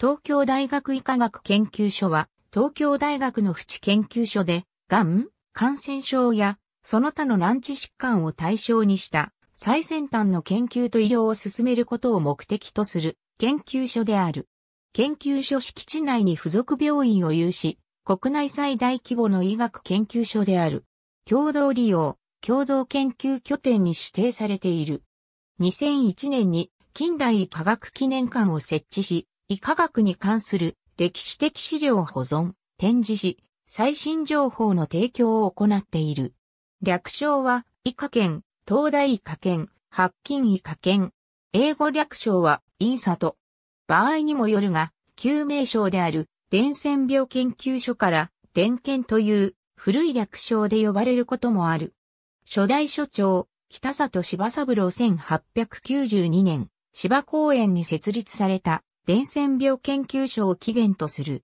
東京大学医科学研究所は、東京大学の淵研究所で、がん、感染症や、その他の難治疾患を対象にした、最先端の研究と医療を進めることを目的とする、研究所である。研究所敷地内に付属病院を有し、国内最大規模の医学研究所である。共同利用、共同研究拠点に指定されている。2001年に近代医科学記念館を設置し、医科学に関する歴史的資料を保存、展示し、最新情報の提供を行っている。略称は、医科研、東大医科研、白金医科研。英語略称は、インサト。場合にもよるが、旧名称である、伝染病研究所から、伝研という古い略称で呼ばれることもある。初代所長、北里柴三郎1892年、芝公園に設立された伝染病研究所を起源とする。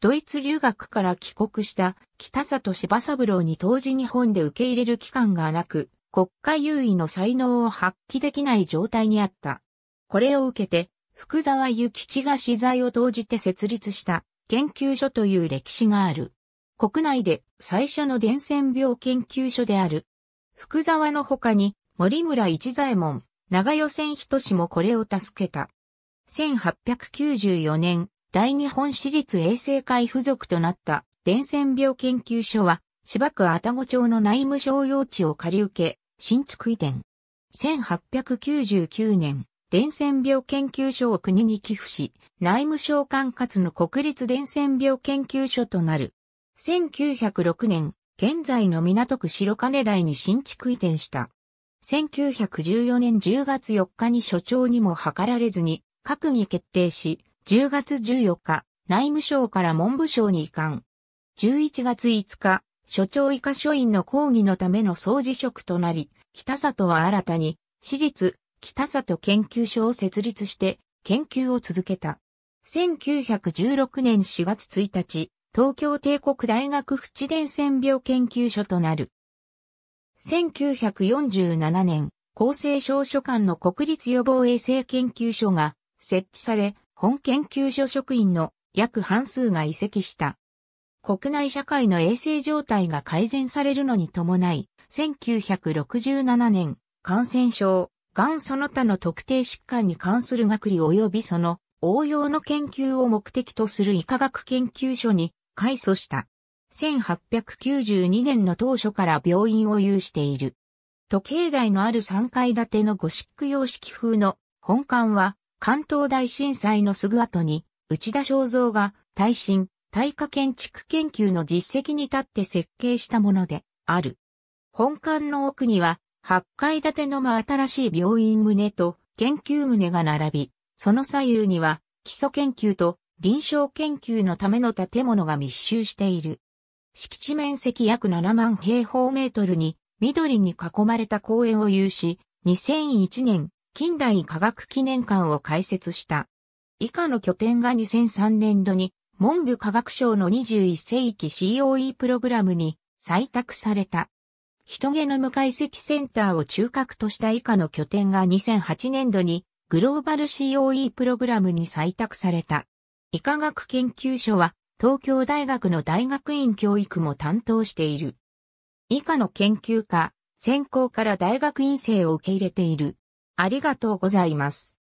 ドイツ留学から帰国した北里柴三郎に当時日本で受け入れる機関がなく、国家優位の才能を発揮できない状態にあった。これを受けて、福沢諭吉が資材を投じて設立した研究所という歴史がある。国内で最初の伝染病研究所である。福沢の他に森村一左衛門、長与千人氏もこれを助けた。1894年、大日本私立衛生会付属となった伝染病研究所は、芝区愛宕町の内務省用地を借り受け、新築移転。1899年、伝染病研究所を国に寄付し、内務省管轄の国立伝染病研究所となる。1906年、現在の港区白金台に新築移転した。1914年10月4日に所長にも図られずに、閣議決定し、10月14日、内務省から文部省に移管。11月5日、所長以下書員の講義のための総辞職となり、北里は新たに、私立、北里研究所を設立して、研究を続けた。1916年4月1日、東京帝国大学淵伝染病研究所となる。1947年、厚生省所管の国立予防衛生研究所が設置され、本研究所職員の約半数が移籍した。国内社会の衛生状態が改善されるのに伴い、1967年、感染症、がんその他の特定疾患に関する学理及びその応用の研究を目的とする医科学研究所に改組した。1892年の当初から病院を有している。時計台のある3階建てのゴシック様式風の本館は関東大震災のすぐ後に、内田正造が、耐震、耐火建築研究の実績に立って設計したもので、ある。本館の奥には、8階建ての真新しい病院棟と研究棟が並び、その左右には、基礎研究と臨床研究のための建物が密集している。敷地面積約7万平方メートルに、緑に囲まれた公園を有し、2001年近代科学記念館を開設した。以下の拠点が2003年度に文部科学省の21世紀 COE プログラムに採択された。人ゲノム解析センターを中核とした以下の拠点が2008年度にグローバル COE プログラムに採択された。医科学研究所は東京大学の大学院教育も担当している。以下の研究科、専攻から大学院生を受け入れている。ありがとうございます。